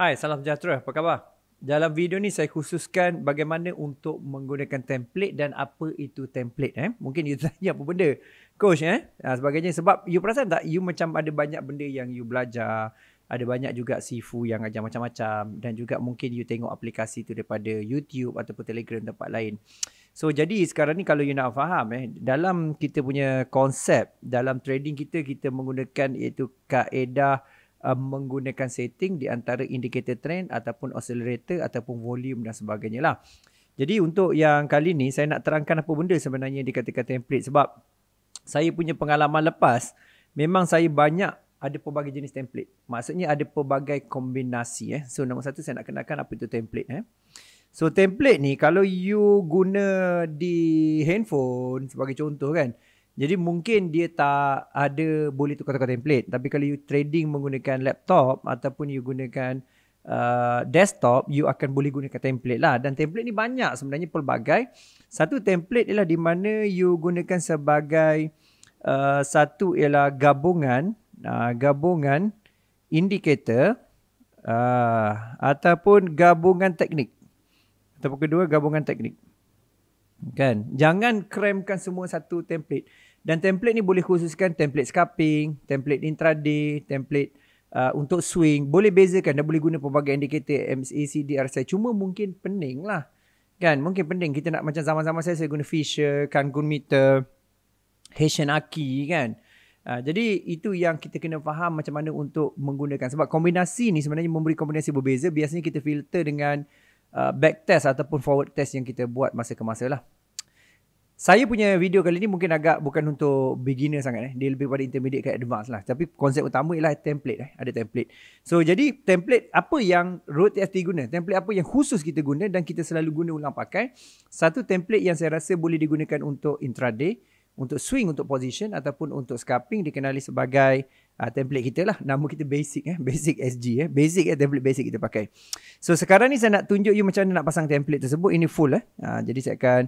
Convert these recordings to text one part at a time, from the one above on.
Hai, salam sejahtera. Apa khabar? Dalam video ni saya khususkan bagaimana untuk menggunakan template dan apa itu template eh. Mungkin you tanya apa benda. Coach eh. Ha, sebagainya sebab you perasan tak you macam ada banyak benda yang you belajar. Ada banyak juga sifu yang ajar macam-macam dan juga mungkin you tengok aplikasi tu daripada YouTube ataupun Telegram tempat lain. So jadi sekarang ni kalau you nak faham eh dalam kita punya konsep dalam trading kita kita menggunakan iaitu kaedah uh, menggunakan setting di antara indicator trend ataupun accelerator ataupun volume dan sebagainya lah. Jadi untuk yang kali ni saya nak terangkan apa benda sebenarnya dikatakan template sebab saya punya pengalaman lepas memang saya banyak ada pelbagai jenis template. Maksudnya ada pelbagai kombinasi eh. So nombor satu saya nak kenalkan apa itu template eh. So template ni kalau you guna di handphone sebagai contoh kan. Jadi mungkin dia tak ada boleh tukar-tukar template. Tapi kalau you trading menggunakan laptop ataupun you gunakan uh, desktop, you akan boleh gunakan template lah. Dan template ni banyak sebenarnya pelbagai. Satu template ialah di mana you gunakan sebagai uh, satu ialah gabungan uh, gabungan indikator uh, ataupun gabungan teknik. Ataupun kedua gabungan teknik kan jangan kremkan semua satu template dan template ni boleh khususkan template scalping template intraday template Uh, untuk swing boleh bezakan dah boleh guna pelbagai indikator MACD RSI cuma mungkin pening lah kan mungkin pening kita nak macam zaman-zaman saya saya guna Fisher kan Meter, Hessian Aki kan uh, jadi itu yang kita kena faham macam mana untuk menggunakan sebab kombinasi ni sebenarnya memberi kombinasi berbeza biasanya kita filter dengan Uh, back test ataupun forward test yang kita buat masa ke masa lah. Saya punya video kali ni mungkin agak bukan untuk beginner sangat eh. Dia lebih pada intermediate ke advanced lah. Tapi konsep utama ialah template eh. Ada template. So jadi template apa yang Road TST guna? Template apa yang khusus kita guna dan kita selalu guna ulang pakai? Satu template yang saya rasa boleh digunakan untuk intraday. Untuk swing, untuk position ataupun untuk scalping dikenali sebagai uh, template kita lah nama kita basic eh basic SG eh basic eh template basic kita pakai so sekarang ni saya nak tunjuk you macam mana nak pasang template tersebut ini full eh uh, jadi saya akan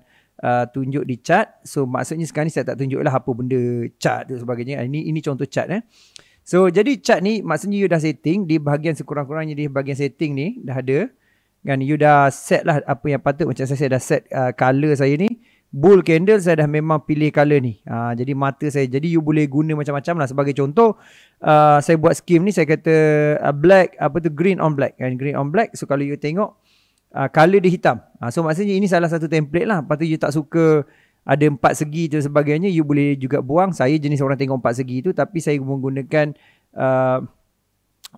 uh, tunjuk di chat so maksudnya sekarang ni saya tak tunjuk lah apa benda chat dan sebagainya ini ini contoh chat eh so jadi chat ni maksudnya you dah setting di bahagian sekurang-kurangnya di bahagian setting ni dah ada kan you dah set lah apa yang patut macam saya, saya dah set uh, color saya ni bull candle saya dah memang pilih color ni. Ha, jadi mata saya. Jadi you boleh guna macam-macam lah. Sebagai contoh, uh, saya buat scheme ni saya kata uh, black, apa tu green on black. kan? green on black. So kalau you tengok, uh, color dia hitam. Ha, so maksudnya ini salah satu template lah. Lepas tu you tak suka ada empat segi tu sebagainya, you boleh juga buang. Saya jenis orang tengok empat segi tu tapi saya menggunakan uh,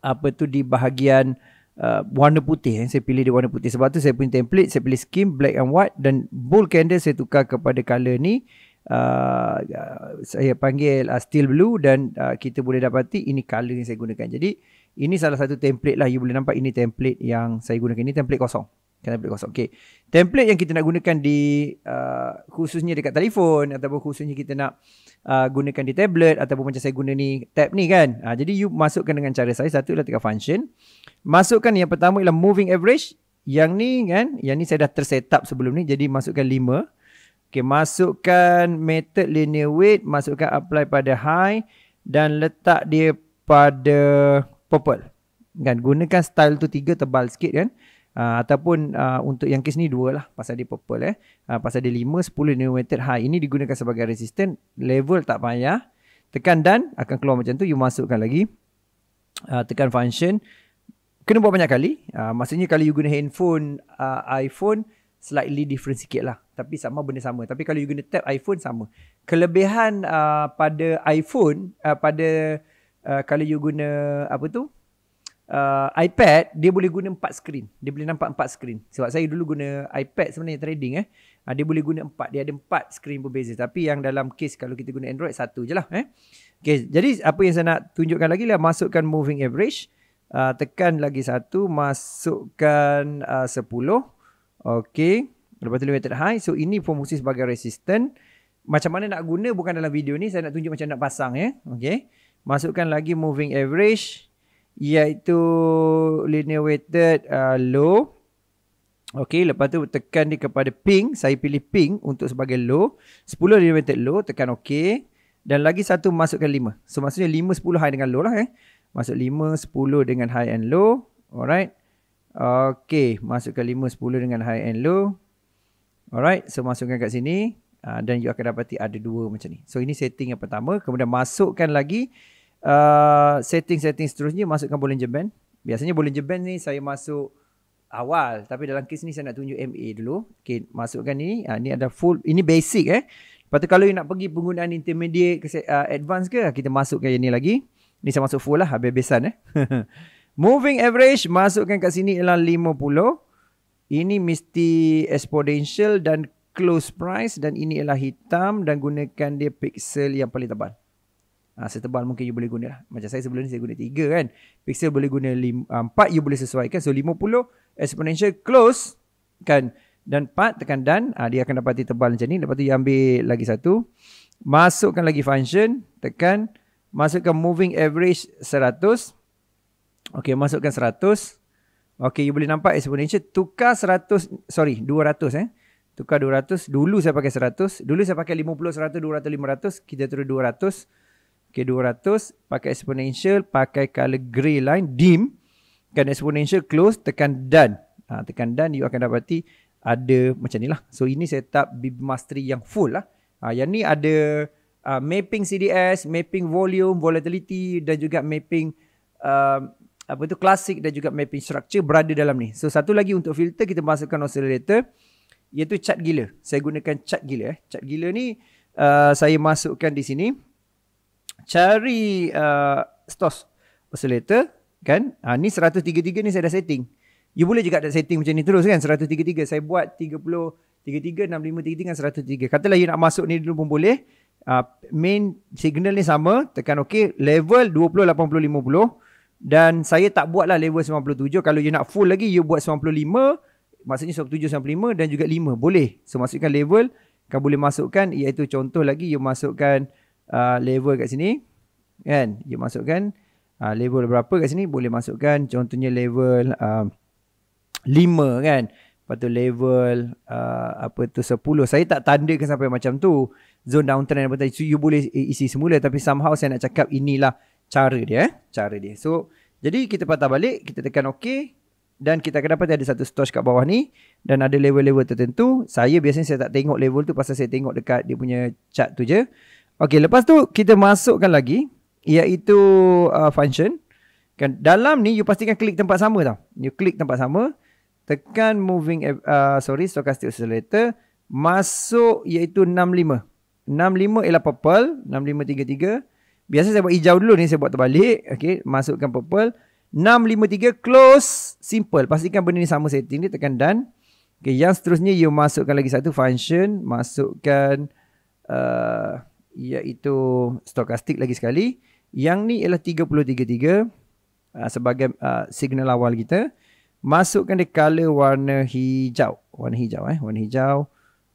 apa tu di bahagian uh, uh, warna putih eh. saya pilih dia warna putih sebab tu saya punya template saya pilih skim black and white dan bowl candle saya tukar kepada color ni uh, uh, saya panggil uh, steel blue dan uh, kita boleh dapati ini color yang saya gunakan jadi ini salah satu template lah you boleh nampak ini template yang saya gunakan ini template kosong kena ambil kosong. Okey. Template yang kita nak gunakan di uh, khususnya dekat telefon ataupun khususnya kita nak uh, gunakan di tablet ataupun macam saya guna ni tab ni kan. Uh, jadi you masukkan dengan cara saya satu ialah dekat function. Masukkan yang pertama ialah moving average. Yang ni kan, yang ni saya dah terset up sebelum ni jadi masukkan 5. Okey, masukkan method linear weight, masukkan apply pada high dan letak dia pada purple. Kan gunakan style tu tiga tebal sikit kan uh, ataupun uh, untuk yang kes ni dua lah pasal dia purple eh uh, pasal dia lima sepuluh newmeter high ini digunakan sebagai resistant level tak payah tekan dan akan keluar macam tu you masukkan lagi uh, tekan function kena buat banyak kali uh, maksudnya kalau you guna handphone uh, iPhone slightly different sikit lah tapi sama benda sama tapi kalau you guna tab iPhone sama kelebihan uh, pada iPhone uh, pada uh, kalau you guna apa tu uh, iPad dia boleh guna empat skrin. Dia boleh nampak empat skrin. Sebab saya dulu guna iPad sebenarnya trading eh. Uh, dia boleh guna empat. Dia ada empat skrin berbeza. Tapi yang dalam case kalau kita guna Android satu je lah eh. Okay, jadi apa yang saya nak tunjukkan lagi lah masukkan moving average. Uh, tekan lagi satu masukkan ah, sepuluh, okay, okey lepas tu limited high so ini pun fungsi sebagai resistant macam mana nak guna bukan dalam video ni saya nak tunjuk macam nak pasang ya okay? masukkan lagi moving average iaitu linear weighted uh, low. Okey, lepas tu tekan dia kepada pink. Saya pilih pink untuk sebagai low. 10 linear weighted low, tekan okey. Dan lagi satu masukkan 5. So maksudnya 5, 10 high dengan low lah eh. Masuk 5, 10 dengan high and low. Alright. Okey, masukkan 5, 10 dengan high and low. Alright, so masukkan kat sini. Ah, dan you akan dapati ada dua macam ni. So ini setting yang pertama. Kemudian masukkan lagi setting uh, setting-setting seterusnya masukkan Bollinger Band. Biasanya Bollinger Band ni saya masuk awal tapi dalam kes ni saya nak tunjuk MA dulu. Okay, masukkan ni. Ha, ni ada full, ini basic eh. Lepas tu kalau you nak pergi penggunaan intermediate ke uh, ah, advance ke ah, kita masukkan yang ni lagi. Ni saya masuk full lah habis Besan eh. Moving average masukkan kat sini dalam 50. Ini mesti exponential dan close price dan ini ialah hitam dan gunakan dia pixel yang paling tebal uh, ah, setebal mungkin you boleh guna lah. Macam saya sebelum ni saya guna 3 kan. Pixel boleh guna 4 ah, you boleh sesuaikan. So 50 exponential close kan dan 4 tekan dan uh, dia akan dapat tebal macam ni. Lepas tu you ambil lagi satu. Masukkan lagi function tekan masukkan moving average 100. okay masukkan 100. Okay, you boleh nampak exponential tukar 100, sorry, 200 eh. Tukar 200, dulu saya pakai 100, dulu saya pakai 50, 100, 200, 500, kita terus K200 pakai exponential pakai color grey line dim kan exponential close tekan done ha, tekan done you akan dapati ada macam ni lah so ini setup bib mastery yang full lah ha, yang ni ada uh, mapping CDS mapping volume volatility dan juga mapping uh, apa tu classic dan juga mapping structure berada dalam ni so satu lagi untuk filter kita masukkan oscillator iaitu chat gila saya gunakan chat gila eh. chat gila ni uh, saya masukkan di sini cari uh, stos oscillator kan ha, ni 133 ni saya dah setting you boleh juga dah setting macam ni terus kan 133 saya buat 30 33, 65, 33 dan 103. Katalah you nak masuk ni dulu pun boleh. Uh, main signal ni sama. Tekan OK. Level 20, 80, 50. Dan saya tak buat lah level 97. Kalau you nak full lagi, you buat 95. Maksudnya 97, 95 dan juga 5. Boleh. So, masukkan level. Kau boleh masukkan. Iaitu contoh lagi, you masukkan uh, ah, level kat sini kan dia masukkan uh, ah, level berapa kat sini boleh masukkan contohnya level um, 5 kan lepas tu level uh, ah, apa tu 10 saya tak tandakan sampai macam tu zone downtrend apa tadi so you boleh isi semula tapi somehow saya nak cakap inilah cara dia eh? cara dia so jadi kita patah balik kita tekan ok dan kita akan dapat ada satu stash kat bawah ni dan ada level-level tertentu saya biasanya saya tak tengok level tu pasal saya tengok dekat dia punya chart tu je Okey, lepas tu kita masukkan lagi iaitu uh, function. Kan dalam ni you pastikan klik tempat sama tau. You klik tempat sama, tekan moving eh, uh, sorry stochastic oscillator masuk iaitu 65. 65 ialah purple, 6533. Biasa saya buat hijau dulu ni saya buat terbalik. Okey, masukkan purple. 653 close simple. Pastikan benda ni sama setting ni tekan dan. Okey, yang seterusnya you masukkan lagi satu function, masukkan uh, iaitu stokastik lagi sekali. Yang ni ialah 33.3 uh, ah, sebagai uh, signal awal kita. Masukkan dia color warna hijau. Warna hijau eh. Warna hijau.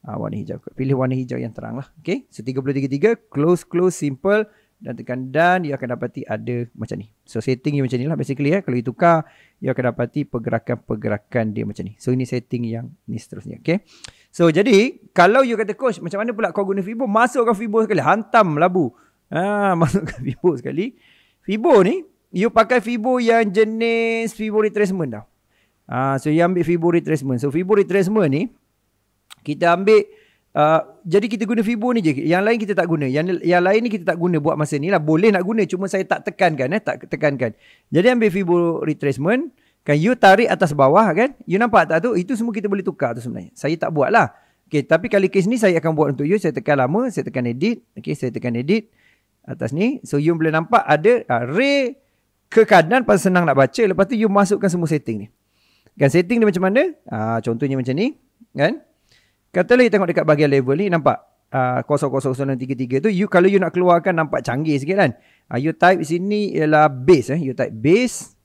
Uh, warna hijau. Pilih warna hijau yang terang lah. Okay. So 33.3. Close, close, simple dan tekan done you akan dapati ada macam ni so setting dia macam ni lah basically eh. kalau you tukar dia akan dapati pergerakan-pergerakan dia macam ni so ini setting yang ni seterusnya okay so jadi kalau you kata coach macam mana pula kau guna Fibo masukkan Fibo sekali hantam labu ha, masukkan Fibo sekali Fibo ni you pakai Fibo yang jenis Fibo retracement tau ha, so you ambil Fibo retracement so Fibo retracement ni kita ambil Uh, jadi kita guna Fibo ni je Yang lain kita tak guna Yang yang lain ni kita tak guna Buat masa ni lah Boleh nak guna Cuma saya tak tekankan eh? Tak tekankan Jadi ambil Fibo retracement kan? You tarik atas bawah kan You nampak tak tu Itu semua kita boleh tukar tu sebenarnya Saya tak buat lah okay, Tapi kali kes ni Saya akan buat untuk you Saya tekan lama Saya tekan edit okay, Saya tekan edit Atas ni So you boleh nampak Ada uh, ah, ray Ke kanan Pasal senang nak baca Lepas tu you masukkan semua setting ni Kan setting ni macam mana uh, Contohnya macam ni Kan Katalah you tengok dekat bahagian level ni nampak uh, ah, 000033 tu you kalau you nak keluarkan nampak canggih sikit kan. Uh, you type sini ialah base eh. You type base.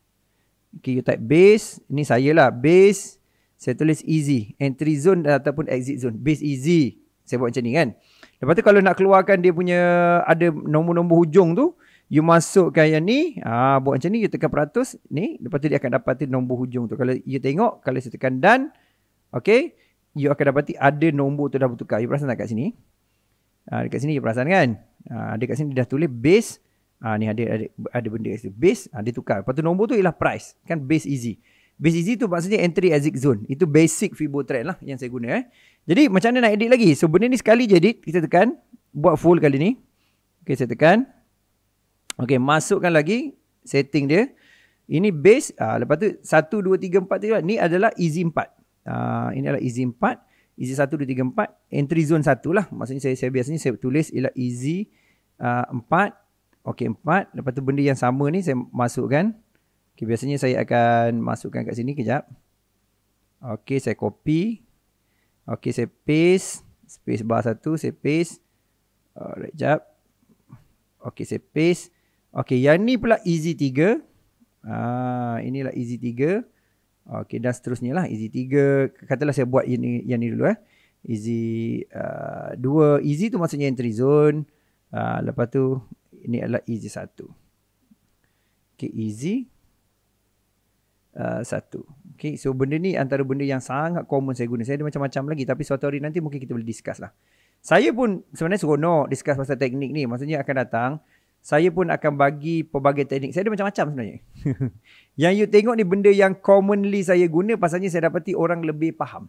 Okay you type base. Ni saya lah base. Saya tulis easy. Entry zone ataupun exit zone. Base easy. Saya buat macam ni kan. Lepas tu kalau nak keluarkan dia punya ada nombor-nombor hujung tu. You masukkan yang ni. Ah, uh, buat macam ni. You tekan peratus. Ni. Lepas tu dia akan dapat nombor hujung tu. Kalau you tengok. Kalau saya tekan done. Okay you akan dapati ada nombor tu dah bertukar. You perasan tak kat sini? Ha, dekat sini you perasan kan? Ha, ada kat sini dah tulis base. Ha, ni ada, ada ada benda kat situ. Base, ha, dia tukar. Lepas tu nombor tu ialah price. Kan base easy. Base easy tu maksudnya entry exit zone. Itu basic Fibo trend lah yang saya guna. Eh. Jadi macam mana nak edit lagi? So benda ni sekali je edit. Kita tekan. Buat full kali ni. Okay, saya tekan. Okay, masukkan lagi setting dia. Ini base. Ha, lepas tu 1, 2, 3, 4, tu 4. Ni adalah easy 4 uh, ini adalah easy 4 easy 1 2 3 4 entry zone 1 lah maksudnya saya saya biasanya saya tulis ialah easy uh, ah, 4 okey 4 lepas tu benda yang sama ni saya masukkan okey biasanya saya akan masukkan kat sini kejap okey saya copy okey saya paste space bar 1 saya paste alright jap okey saya paste okey yang ni pula easy 3 ah inilah easy 3 Okey, dan seterusnya lah. Easy tiga. Katalah saya buat yang ni, yang ni dulu eh. Easy uh, dua. Uh, easy tu maksudnya entry zone. Uh, lepas tu, ini adalah easy satu. Okay, easy uh, satu. Okay, so benda ni antara benda yang sangat common saya guna. Saya ada macam-macam lagi. Tapi suatu hari nanti mungkin kita boleh discuss lah. Saya pun sebenarnya seronok discuss pasal teknik ni. Maksudnya akan datang saya pun akan bagi pelbagai teknik. Saya ada macam-macam sebenarnya. yang you tengok ni benda yang commonly saya guna pasalnya saya dapati orang lebih faham.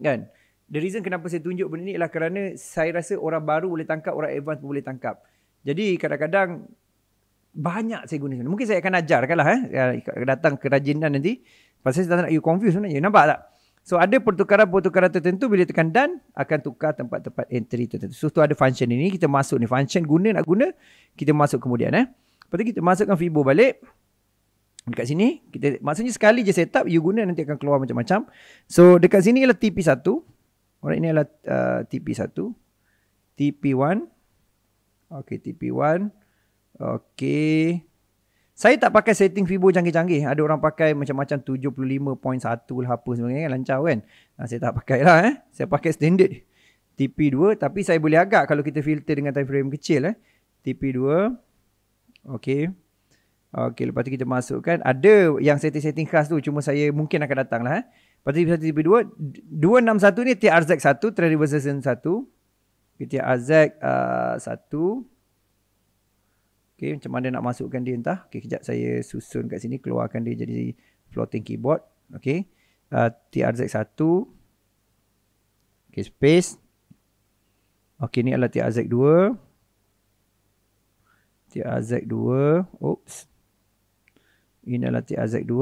Kan? The reason kenapa saya tunjuk benda ni ialah kerana saya rasa orang baru boleh tangkap, orang advance boleh tangkap. Jadi kadang-kadang banyak saya guna. Mungkin saya akan ajar kalah eh. Datang kerajinan nanti. Pasal saya tak nak you confuse sebenarnya. Nampak tak? So ada pertukaran-pertukaran tertentu bila tekan dan akan tukar tempat-tempat entry tertentu. So tu ada function ini kita masuk ni function guna nak guna kita masuk kemudian eh. Lepas tu kita masukkan fibo balik dekat sini kita maksudnya sekali je setup you guna nanti akan keluar macam-macam. So dekat sini ialah TP1. Orang ini ialah uh, TP1. TP1. Okay TP1. Okay. Saya tak pakai setting Fibo canggih-canggih. Ada orang pakai macam-macam 75.1 lah apa sebenarnya kan. Lancar kan. Nah, ha, saya tak pakai lah. Eh. Saya pakai standard TP2. Tapi saya boleh agak kalau kita filter dengan time frame kecil. Eh. TP2. Okay. Okay, lepas tu kita masukkan. Ada yang setting-setting khas tu. Cuma saya mungkin akan datang lah. Eh. Lepas tu TP1, TP2. 261 ni TRZ1. Trend Reverse 1. Kita TRZ1. Uh, Okay, macam mana nak masukkan dia entah. Okay, kejap saya susun kat sini. Keluarkan dia jadi floating keyboard. Okay. Uh, TRZ1. Okay, space. Okay, ni adalah TRZ2. TRZ2. Oops. Ini adalah TRZ2.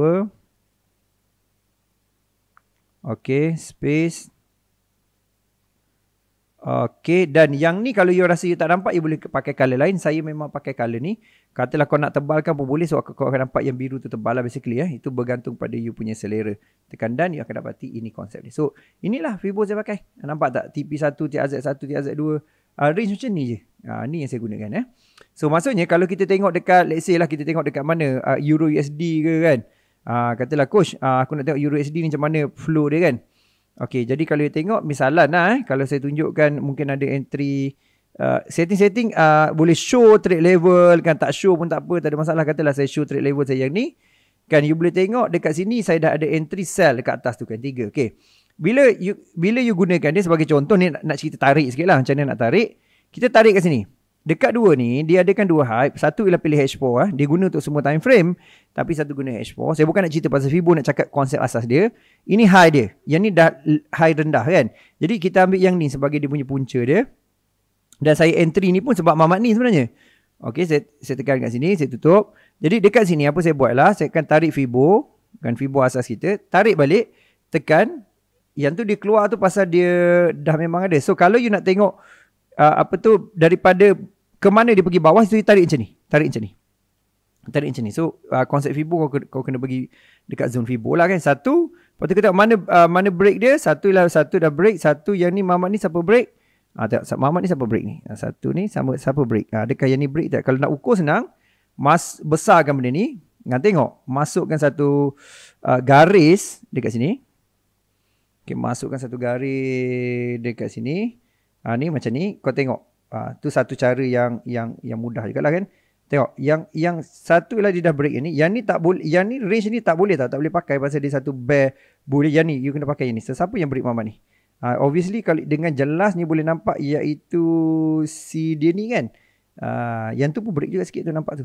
Okay, space. Okey dan yang ni kalau you rasa you tak nampak you boleh pakai color lain. Saya memang pakai color ni. Katalah kau nak tebalkan pun boleh sebab so, kau akan nampak yang biru tu tebal lah basically eh. Itu bergantung pada you punya selera. Tekan dan you akan dapati ini konsep ni. So inilah fibo saya pakai. Nampak tak TP1, TAZ1, TAZ2. Uh, ah, range macam ni je. Uh, ni yang saya gunakan eh. So maksudnya kalau kita tengok dekat let's say lah kita tengok dekat mana uh, Euro USD ke kan. Uh, katalah coach uh, aku nak tengok Euro USD ni macam mana flow dia kan. Okey, jadi kalau you tengok misalan lah eh, kalau saya tunjukkan mungkin ada entry uh, setting-setting uh, boleh show trade level kan tak show pun tak apa, tak ada masalah katalah saya show trade level saya yang ni. Kan you boleh tengok dekat sini saya dah ada entry sell dekat atas tu kan tiga. Okey. Bila you bila you gunakan dia sebagai contoh ni nak, nak cerita tarik sikit lah macam mana nak tarik. Kita tarik kat sini. Dekat dua ni Dia adakan dua hype Satu ialah pilih H4 eh. Ah. Dia guna untuk semua time frame Tapi satu guna H4 Saya bukan nak cerita pasal Fibo Nak cakap konsep asas dia Ini high dia Yang ni dah high rendah kan Jadi kita ambil yang ni Sebagai dia punya punca dia Dan saya entry ni pun Sebab mamat ni sebenarnya Okay saya, saya tekan kat sini Saya tutup Jadi dekat sini Apa saya buat lah Saya akan tarik Fibo Kan Fibo asas kita Tarik balik Tekan Yang tu dia keluar tu Pasal dia Dah memang ada So kalau you nak tengok Uh, apa tu daripada ke mana dia pergi bawah dia tarik macam ni tarik macam ni tarik macam ni so uh, konsep fibo kau kena, kau kena bagi dekat zon fibo lah kan satu patut kita mana uh, mana break dia satu ialah satu dah break satu yang ni Muhammad ni siapa break ah uh, tak Muhammad ni siapa break ni uh, satu ni sama siapa break ah uh, dekat yang ni break tak kalau nak ukur senang mas besarkan benda ni Nanti tengok masukkan satu uh, garis dekat sini Okay, masukkan satu garis dekat sini. Ha, ni macam ni. Kau tengok. Ah tu satu cara yang yang yang mudah lah kan. Tengok yang yang satu ialah dia dah break yang ni. Yang ni tak boleh yang ni range ni tak boleh tak tak boleh pakai pasal dia satu bear boleh yang ni you kena pakai yang ni. Sesiapa yang break mama ni. Ah obviously kalau dengan jelas ni boleh nampak iaitu si dia ni kan. Ah yang tu pun break juga sikit tu nampak tu.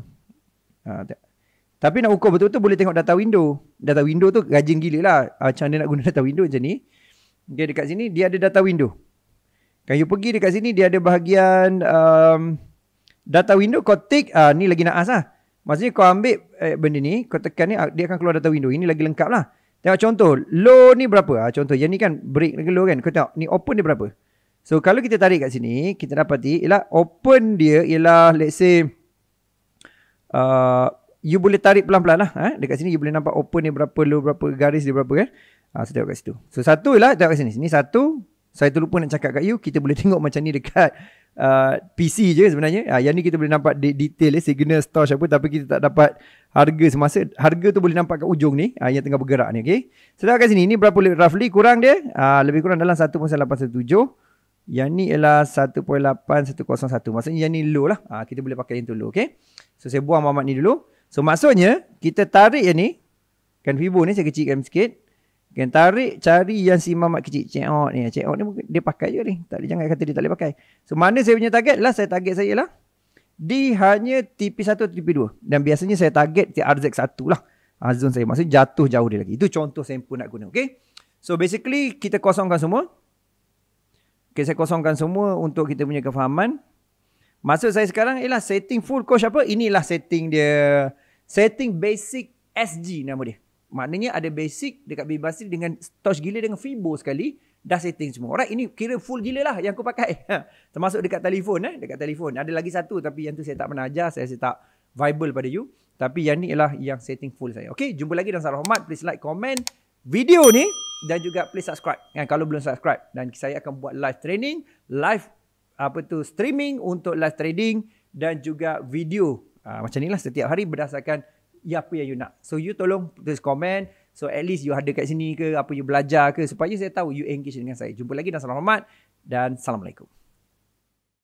Ah tengok. Tapi nak ukur betul-betul boleh tengok data window. Data window tu rajin gila lah. Ah, macam dia nak guna data window macam ni. Okay, dekat sini dia ada data window. Kan you pergi dekat sini dia ada bahagian um, data window kau tick uh, ah, ni lagi nak asah. Maksudnya kau ambil eh, benda ni, kau tekan ni ah, dia akan keluar data window. Ini lagi lengkap lah. Tengok contoh, low ni berapa? Ha, contoh yang ni kan break lagi low kan. Kau tengok ni open dia berapa? So kalau kita tarik kat sini, kita dapati ialah open dia ialah let's say uh, you boleh tarik pelan-pelan lah. Eh? Dekat sini you boleh nampak open dia berapa, low berapa, garis dia berapa kan. Ha, so tengok kat situ. So satu ialah, tengok kat sini. Sini satu, saya terlupa nak cakap kat you kita boleh tengok macam ni dekat uh, PC je sebenarnya uh, yang ni kita boleh nampak de- detail eh, signal stash apa tapi kita tak dapat harga semasa harga tu boleh nampak kat ujung ni uh, yang tengah bergerak ni okay? sedangkan kat sini ni berapa roughly kurang dia uh, lebih kurang dalam 1.817 yang ni ialah 1.8101 Maksudnya yang ni low lah ha, Kita boleh pakai yang tu low okay? So saya buang mamat ni dulu So maksudnya Kita tarik yang ni Kan Fibo ni saya kecilkan sikit Kan tarik cari yang si mamat kecil Cik Ot ni Cik Ot ni dia pakai je ni Tak boleh jangan kata dia tak boleh pakai So mana saya punya target lah Saya target saya lah di hanya TP1 atau TP2 Dan biasanya saya target RZ1 lah Azun saya maksudnya jatuh jauh dia lagi Itu contoh sampel nak guna okay? So basically kita kosongkan semua Okay saya kosongkan semua untuk kita punya kefahaman Maksud saya sekarang ialah setting full coach apa Inilah setting dia Setting basic SG nama dia Maknanya ada basic dekat Bin Basri dengan touch gila dengan fibo sekali dah setting semua. Orang ini kira full gila lah yang aku pakai. Termasuk dekat telefon eh, dekat telefon. Ada lagi satu tapi yang tu saya tak pernah ajar, saya, saya tak viable pada you. Tapi yang ni ialah yang setting full saya. Okay, jumpa lagi dan salam hormat Please like, comment video ni dan juga please subscribe. Kan, kalau belum subscribe dan saya akan buat live training, live apa tu streaming untuk live trading dan juga video. Uh, macam lah setiap hari berdasarkan ya apa yang you nak. So you tolong tulis komen. So at least you ada kat sini ke, apa you belajar ke supaya saya tahu you engage dengan saya. Jumpa lagi dan salam hormat dan assalamualaikum.